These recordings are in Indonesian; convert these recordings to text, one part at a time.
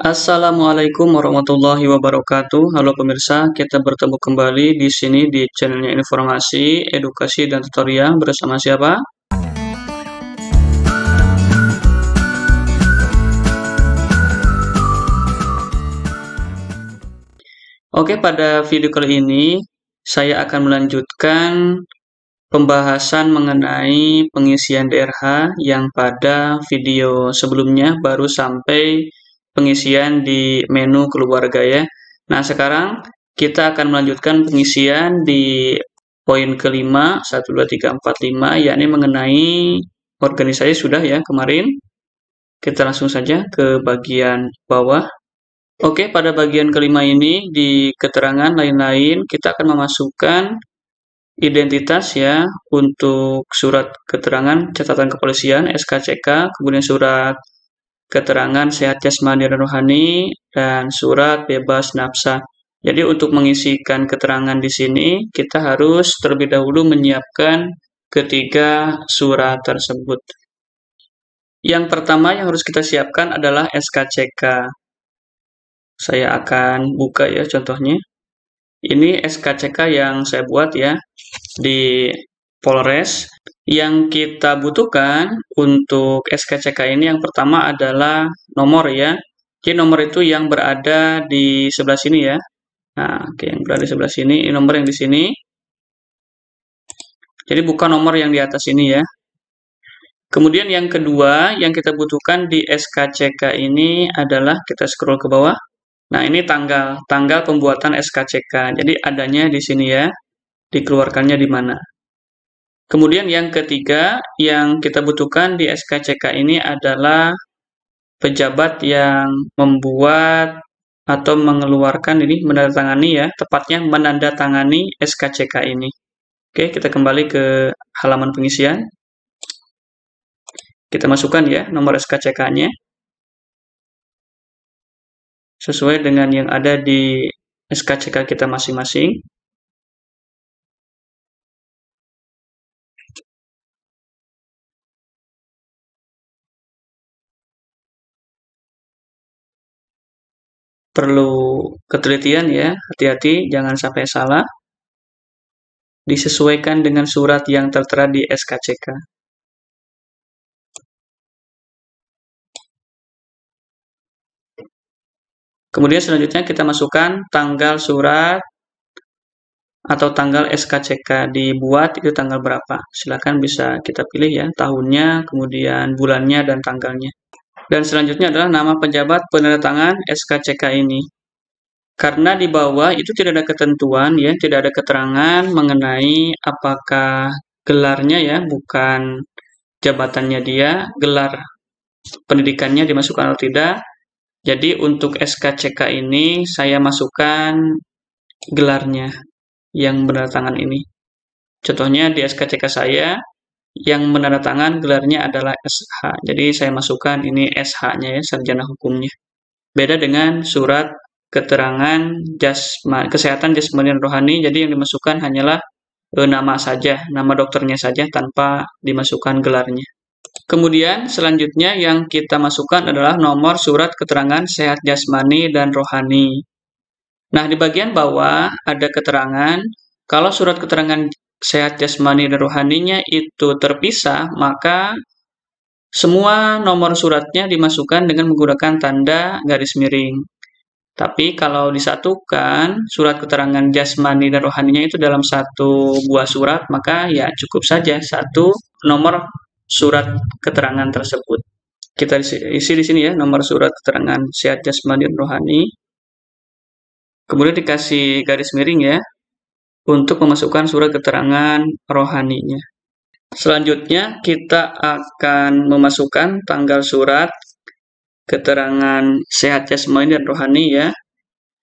Assalamualaikum warahmatullahi wabarakatuh. Halo pemirsa, kita bertemu kembali di sini di channelnya informasi, edukasi, dan tutorial bersama siapa? Oke, pada video kali ini saya akan melanjutkan pembahasan mengenai pengisian DRH yang pada video sebelumnya baru sampai pengisian di menu keluarga ya. Nah, sekarang kita akan melanjutkan pengisian di poin kelima, 1, 2, 3, 4, 5, yakni mengenai organisasi sudah ya kemarin. Kita langsung saja ke bagian bawah. Oke, pada bagian kelima ini di keterangan lain-lain kita akan memasukkan identitas ya untuk surat keterangan catatan kepolisian SKCK, kemudian surat keterangan sehat jasmani dan rohani, dan surat bebas nafsa. Jadi untuk mengisikan keterangan di sini, kita harus terlebih dahulu menyiapkan ketiga surat tersebut. Yang pertama yang harus kita siapkan adalah SKCK. Saya akan buka ya contohnya. Ini SKCK yang saya buat ya di Polres. Yang kita butuhkan untuk SKCK ini yang pertama adalah nomor ya. Jadi nomor itu yang berada di sebelah sini ya. Nah, oke, yang berada di sebelah sini, ini nomor yang di sini. Jadi bukan nomor yang di atas ini ya. Kemudian yang kedua yang kita butuhkan di SKCK ini adalah kita scroll ke bawah. Nah, ini tanggal, tanggal pembuatan SKCK. Jadi adanya di sini ya. Dikeluarkannya di mana? Kemudian yang ketiga yang kita butuhkan di SKCK ini adalah pejabat yang membuat atau mengeluarkan ini menandatangani ya, tepatnya menandatangani SKCK ini. Oke, kita kembali ke halaman pengisian. Kita masukkan ya nomor SKCK-nya. Sesuai dengan yang ada di SKCK kita masing-masing. perlu ketelitian ya, hati-hati jangan sampai salah. Disesuaikan dengan surat yang tertera di SKCK. Kemudian selanjutnya kita masukkan tanggal surat atau tanggal SKCK dibuat itu tanggal berapa. silakan bisa kita pilih ya, tahunnya, kemudian bulannya, dan tanggalnya. Dan selanjutnya adalah nama pejabat penandatangan SKCK ini. Karena di bawah itu tidak ada ketentuan ya, tidak ada keterangan mengenai apakah gelarnya ya, bukan jabatannya dia, gelar pendidikannya dimasukkan atau tidak. Jadi untuk SKCK ini saya masukkan gelarnya yang berdatangan ini. Contohnya di SKCK saya yang menandatangan gelarnya adalah SH. Jadi saya masukkan ini SH-nya ya, sarjana hukumnya. Beda dengan surat keterangan jasma, kesehatan jasmani dan rohani, jadi yang dimasukkan hanyalah e, nama saja, nama dokternya saja tanpa dimasukkan gelarnya. Kemudian selanjutnya yang kita masukkan adalah nomor surat keterangan sehat jasmani dan rohani. Nah, di bagian bawah ada keterangan, kalau surat keterangan sehat jasmani dan rohaninya itu terpisah, maka semua nomor suratnya dimasukkan dengan menggunakan tanda garis miring. Tapi kalau disatukan, surat keterangan jasmani dan rohaninya itu dalam satu buah surat, maka ya cukup saja satu nomor surat keterangan tersebut. Kita isi di sini ya, nomor surat keterangan sehat jasmani dan rohani. Kemudian dikasih garis miring ya, untuk memasukkan surat keterangan rohaninya. Selanjutnya, kita akan memasukkan tanggal surat, keterangan sehat jasmani dan rohani ya.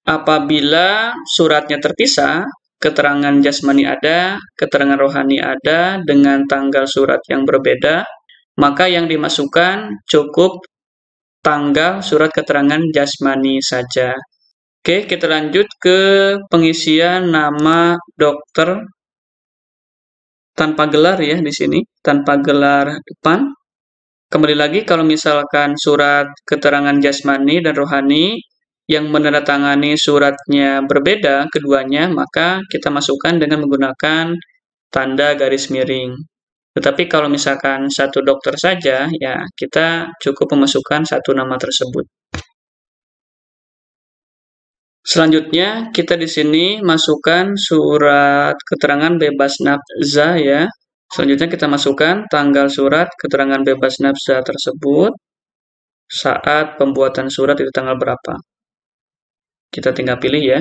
Apabila suratnya terpisah, keterangan jasmani ada, keterangan rohani ada dengan tanggal surat yang berbeda, maka yang dimasukkan cukup tanggal surat keterangan jasmani saja. Oke, kita lanjut ke pengisian nama dokter tanpa gelar ya di sini, tanpa gelar depan. Kembali lagi kalau misalkan surat keterangan jasmani dan rohani yang menandatangani suratnya berbeda keduanya, maka kita masukkan dengan menggunakan tanda garis miring. Tetapi kalau misalkan satu dokter saja, ya kita cukup memasukkan satu nama tersebut. Selanjutnya kita di sini masukkan surat keterangan bebas nafza ya. Selanjutnya kita masukkan tanggal surat keterangan bebas nafza tersebut saat pembuatan surat itu tanggal berapa. Kita tinggal pilih ya.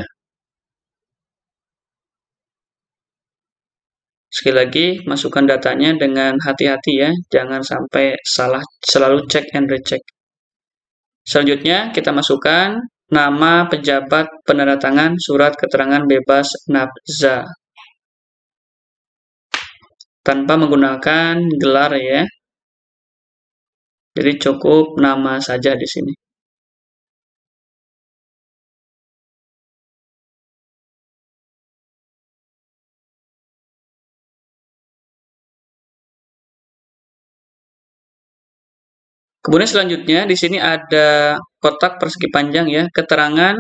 Sekali lagi, masukkan datanya dengan hati-hati ya, jangan sampai salah selalu cek and recheck. Selanjutnya, kita masukkan Nama pejabat penandatangan surat keterangan bebas nafza tanpa menggunakan gelar ya. Jadi cukup nama saja di sini. Kemudian selanjutnya di sini ada kotak persegi panjang ya, keterangan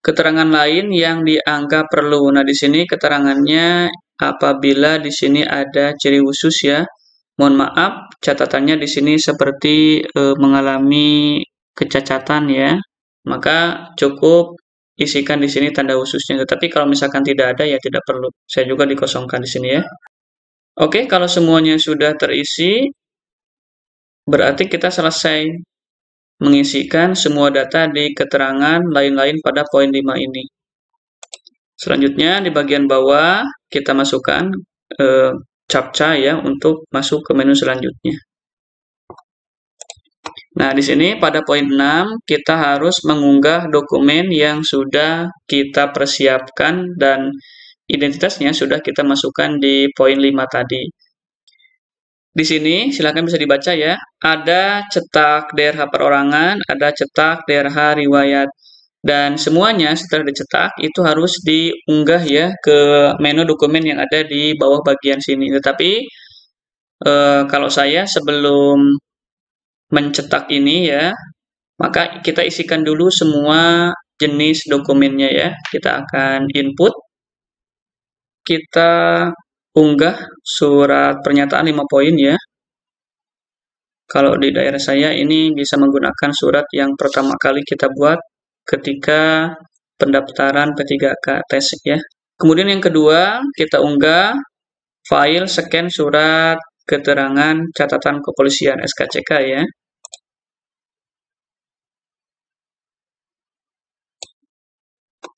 keterangan lain yang dianggap perlu. Nah, di sini keterangannya apabila di sini ada ciri khusus ya. Mohon maaf, catatannya di sini seperti e, mengalami kecacatan ya. Maka cukup isikan di sini tanda khususnya. Tetapi kalau misalkan tidak ada ya tidak perlu. Saya juga dikosongkan di sini ya. Oke, kalau semuanya sudah terisi, Berarti kita selesai mengisikan semua data di keterangan lain-lain pada poin 5 ini. Selanjutnya di bagian bawah kita masukkan eh, captcha ya untuk masuk ke menu selanjutnya. Nah, di sini pada poin 6 kita harus mengunggah dokumen yang sudah kita persiapkan dan identitasnya sudah kita masukkan di poin 5 tadi. Di sini silahkan bisa dibaca ya. Ada cetak DRH perorangan, ada cetak DRH riwayat. Dan semuanya setelah dicetak itu harus diunggah ya ke menu dokumen yang ada di bawah bagian sini. Tetapi e, kalau saya sebelum mencetak ini ya, maka kita isikan dulu semua jenis dokumennya ya. Kita akan input, kita unggah surat pernyataan 5 poin ya. Kalau di daerah saya ini bisa menggunakan surat yang pertama kali kita buat ketika pendaftaran P3K tes ya. Kemudian yang kedua, kita unggah file scan surat keterangan catatan kepolisian SKCK ya.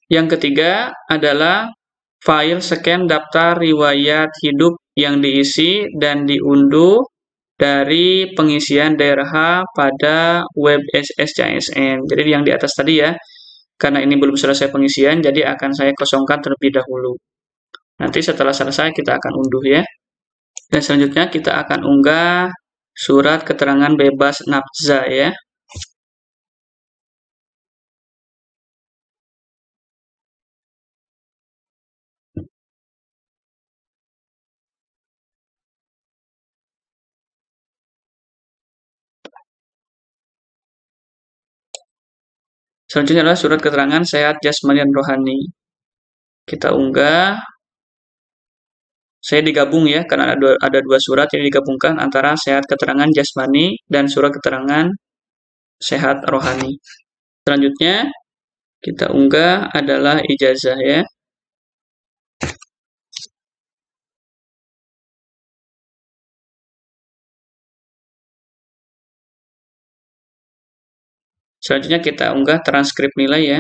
Yang ketiga adalah file scan daftar riwayat hidup yang diisi dan diunduh dari pengisian DRH pada web SSCSN. Jadi yang di atas tadi ya, karena ini belum selesai pengisian, jadi akan saya kosongkan terlebih dahulu. Nanti setelah selesai kita akan unduh ya. Dan selanjutnya kita akan unggah surat keterangan bebas nafza ya. Selanjutnya adalah surat keterangan sehat jasmani dan rohani. Kita unggah. Saya digabung ya, karena ada dua, ada dua surat yang digabungkan antara sehat keterangan jasmani dan surat keterangan sehat rohani. Selanjutnya, kita unggah adalah ijazah ya. Selanjutnya kita unggah transkrip nilai ya.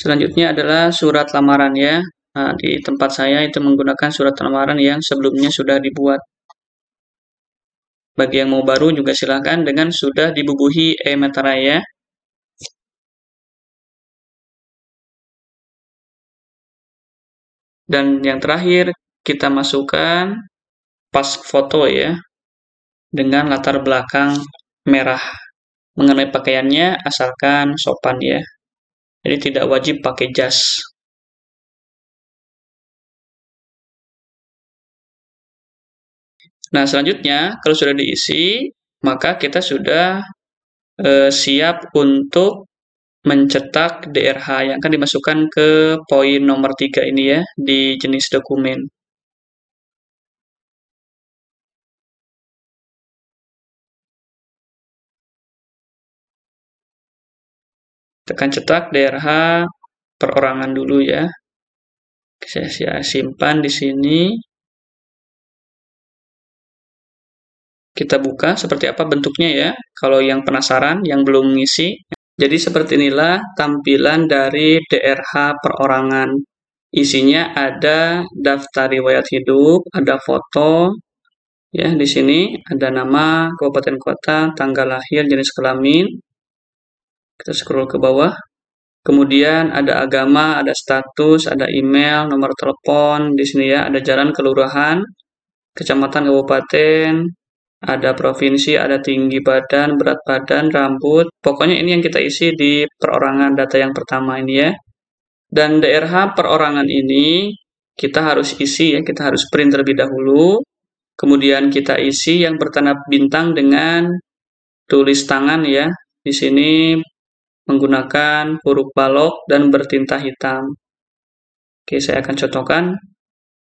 Selanjutnya adalah surat lamaran ya. Nah, di tempat saya itu menggunakan surat lamaran yang sebelumnya sudah dibuat. Bagi yang mau baru juga silahkan dengan sudah dibubuhi e-metara ya. Dan yang terakhir, kita masukkan pas foto ya dengan latar belakang merah. Mengenai pakaiannya asalkan sopan ya. Jadi tidak wajib pakai jas. Nah, selanjutnya kalau sudah diisi, maka kita sudah e, siap untuk mencetak DRH yang akan dimasukkan ke poin nomor 3 ini ya di jenis dokumen. akan cetak DRH perorangan dulu ya. Saya simpan di sini. Kita buka seperti apa bentuknya ya. Kalau yang penasaran, yang belum ngisi. Jadi seperti inilah tampilan dari DRH perorangan. Isinya ada daftar riwayat hidup, ada foto, ya di sini ada nama, kabupaten kota, tanggal lahir, jenis kelamin, kita scroll ke bawah. Kemudian ada agama, ada status, ada email, nomor telepon, di sini ya, ada jalan kelurahan, kecamatan, kabupaten, ada provinsi, ada tinggi badan, berat badan, rambut. Pokoknya ini yang kita isi di perorangan data yang pertama ini ya. Dan DRH perorangan ini kita harus isi ya, kita harus print terlebih dahulu. Kemudian kita isi yang bertanda bintang dengan tulis tangan ya. Di sini menggunakan huruf balok dan bertinta hitam. Oke, saya akan contohkan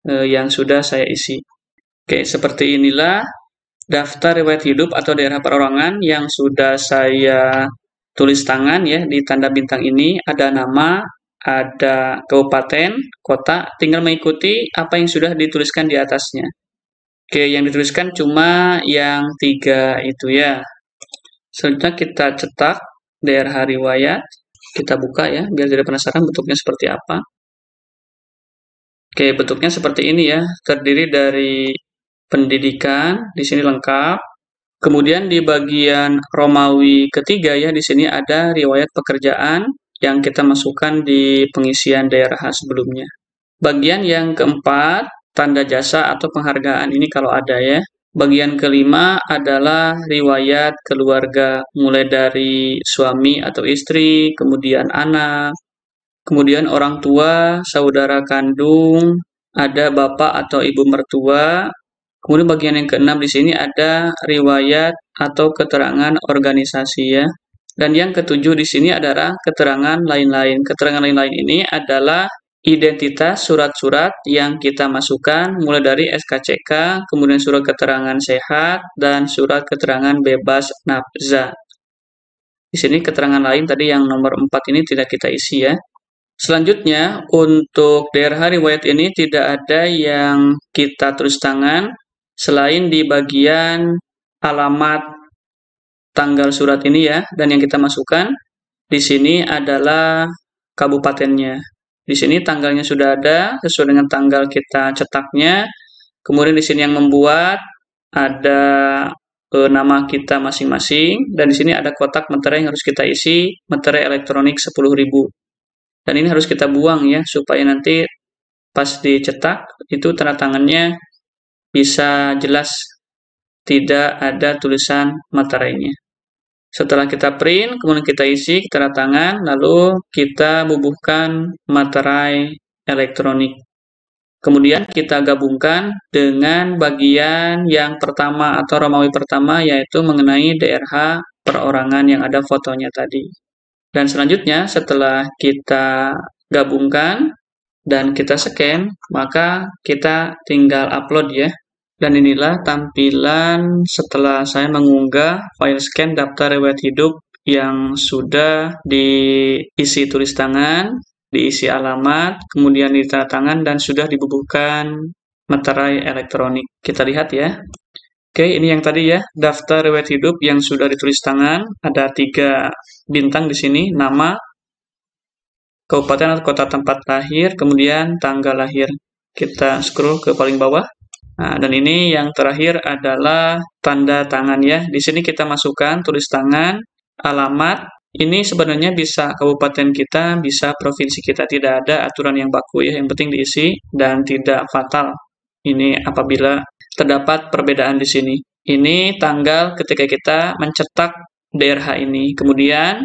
eh, yang sudah saya isi. Oke, seperti inilah daftar riwayat hidup atau daerah perorangan yang sudah saya tulis tangan ya di tanda bintang ini ada nama, ada kabupaten, kota, tinggal mengikuti apa yang sudah dituliskan di atasnya. Oke, yang dituliskan cuma yang tiga itu ya. Selanjutnya kita cetak daerah riwayat. Kita buka ya, biar tidak penasaran bentuknya seperti apa. Oke, bentuknya seperti ini ya. Terdiri dari pendidikan, di sini lengkap. Kemudian di bagian Romawi ketiga ya, di sini ada riwayat pekerjaan yang kita masukkan di pengisian daerah sebelumnya. Bagian yang keempat, tanda jasa atau penghargaan ini kalau ada ya. Bagian kelima adalah riwayat keluarga, mulai dari suami atau istri, kemudian anak, kemudian orang tua, saudara kandung, ada bapak atau ibu mertua. Kemudian bagian yang keenam di sini ada riwayat atau keterangan organisasi ya. Dan yang ketujuh di sini adalah keterangan lain-lain. Keterangan lain-lain ini adalah identitas surat-surat yang kita masukkan mulai dari SKCK, kemudian surat keterangan sehat, dan surat keterangan bebas nafza. Di sini keterangan lain tadi yang nomor 4 ini tidak kita isi ya. Selanjutnya, untuk DRH riwayat ini tidak ada yang kita terus tangan selain di bagian alamat tanggal surat ini ya, dan yang kita masukkan di sini adalah kabupatennya. Di sini tanggalnya sudah ada sesuai dengan tanggal kita cetaknya. Kemudian di sini yang membuat ada e, nama kita masing-masing dan di sini ada kotak materai yang harus kita isi, materai elektronik 10.000. Dan ini harus kita buang ya supaya nanti pas dicetak itu tanda tangannya bisa jelas tidak ada tulisan materainya. Setelah kita print, kemudian kita isi, kita tangan, lalu kita bubuhkan materai elektronik. Kemudian kita gabungkan dengan bagian yang pertama atau Romawi pertama yaitu mengenai DRH perorangan yang ada fotonya tadi. Dan selanjutnya setelah kita gabungkan dan kita scan, maka kita tinggal upload ya. Dan inilah tampilan setelah saya mengunggah file scan daftar riwayat hidup yang sudah diisi tulis tangan, diisi alamat, kemudian ditanda tangan dan sudah dibubuhkan meterai elektronik. Kita lihat ya. Oke, ini yang tadi ya, daftar riwayat hidup yang sudah ditulis tangan. Ada tiga bintang di sini, nama, kabupaten atau kota tempat lahir, kemudian tanggal lahir. Kita scroll ke paling bawah. Nah, dan ini yang terakhir adalah tanda tangan ya. Di sini kita masukkan tulis tangan, alamat. Ini sebenarnya bisa kabupaten kita, bisa provinsi kita. Tidak ada aturan yang baku ya. Yang penting diisi dan tidak fatal. Ini apabila terdapat perbedaan di sini. Ini tanggal ketika kita mencetak DRH ini. Kemudian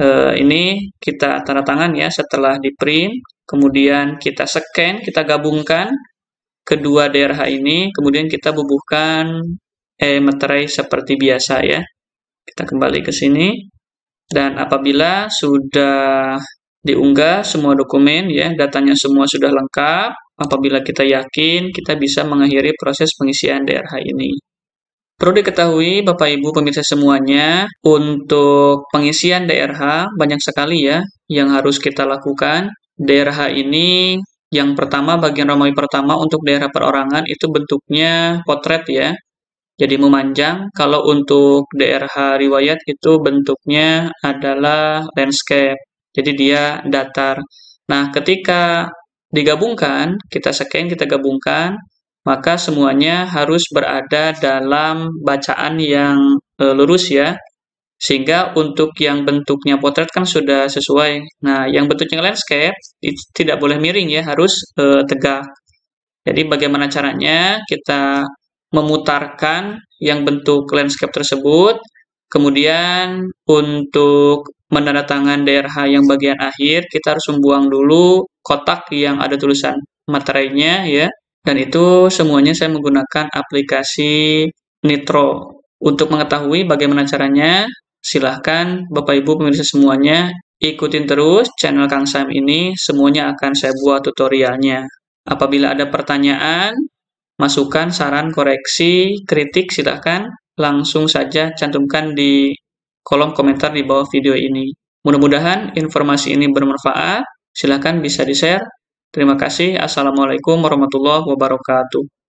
eh, ini kita tanda tangan ya setelah di print. Kemudian kita scan, kita gabungkan kedua DRH ini, kemudian kita bubuhkan eh, meterai seperti biasa ya. Kita kembali ke sini. Dan apabila sudah diunggah semua dokumen ya, datanya semua sudah lengkap, apabila kita yakin kita bisa mengakhiri proses pengisian DRH ini. Perlu diketahui Bapak Ibu pemirsa semuanya, untuk pengisian DRH banyak sekali ya yang harus kita lakukan. DRH ini yang pertama, bagian Romawi pertama untuk daerah perorangan itu bentuknya potret ya, jadi memanjang. Kalau untuk DRH riwayat itu bentuknya adalah landscape, jadi dia datar. Nah, ketika digabungkan, kita scan, kita gabungkan, maka semuanya harus berada dalam bacaan yang eh, lurus ya, sehingga untuk yang bentuknya potret kan sudah sesuai. Nah, yang bentuknya landscape itu tidak boleh miring ya, harus e, tegak. Jadi bagaimana caranya kita memutarkan yang bentuk landscape tersebut, kemudian untuk menandatangan DRH yang bagian akhir, kita harus membuang dulu kotak yang ada tulisan materainya ya. Dan itu semuanya saya menggunakan aplikasi Nitro. Untuk mengetahui bagaimana caranya, Silahkan Bapak Ibu pemirsa semuanya ikutin terus channel Kang Sam ini, semuanya akan saya buat tutorialnya. Apabila ada pertanyaan, masukan, saran, koreksi, kritik silahkan langsung saja cantumkan di kolom komentar di bawah video ini. Mudah-mudahan informasi ini bermanfaat. Silahkan bisa di-share. Terima kasih. Assalamualaikum warahmatullahi wabarakatuh.